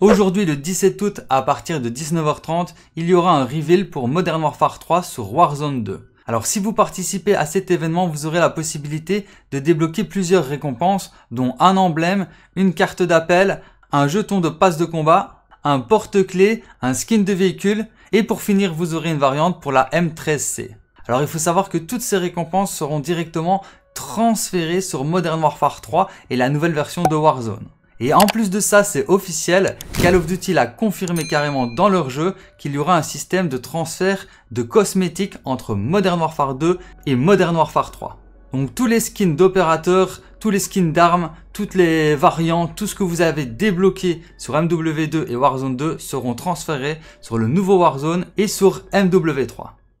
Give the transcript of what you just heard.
Aujourd'hui le 17 août à partir de 19h30, il y aura un reveal pour Modern Warfare 3 sur Warzone 2. Alors si vous participez à cet événement, vous aurez la possibilité de débloquer plusieurs récompenses, dont un emblème, une carte d'appel, un jeton de passe de combat, un porte clé un skin de véhicule, et pour finir, vous aurez une variante pour la M13C. Alors il faut savoir que toutes ces récompenses seront directement transférées sur Modern Warfare 3 et la nouvelle version de Warzone. Et en plus de ça, c'est officiel, Call of Duty l'a confirmé carrément dans leur jeu qu'il y aura un système de transfert de cosmétiques entre Modern Warfare 2 et Modern Warfare 3. Donc tous les skins d'opérateurs, tous les skins d'armes, toutes les variantes, tout ce que vous avez débloqué sur MW2 et Warzone 2 seront transférés sur le nouveau Warzone et sur MW3.